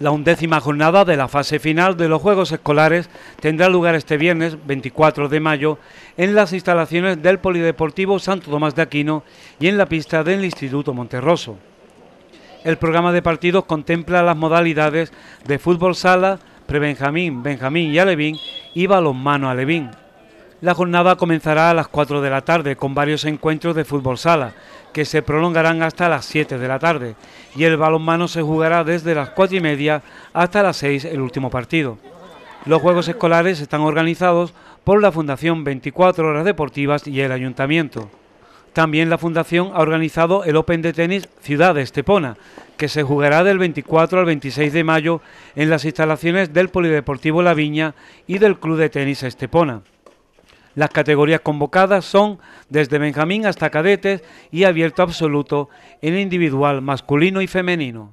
La undécima jornada de la fase final de los Juegos Escolares tendrá lugar este viernes 24 de mayo en las instalaciones del Polideportivo Santo Tomás de Aquino y en la pista del Instituto Monterroso. El programa de partidos contempla las modalidades de fútbol sala, prebenjamín, benjamín y alevín y balonmano alevín. La jornada comenzará a las 4 de la tarde con varios encuentros de fútbol sala que se prolongarán hasta las 7 de la tarde y el balonmano se jugará desde las 4 y media hasta las 6 el último partido. Los juegos escolares están organizados por la Fundación 24 Horas Deportivas y el Ayuntamiento. También la Fundación ha organizado el Open de Tenis Ciudad de Estepona, que se jugará del 24 al 26 de mayo en las instalaciones del Polideportivo La Viña y del Club de Tenis Estepona. Las categorías convocadas son desde Benjamín hasta cadetes y abierto absoluto en individual masculino y femenino.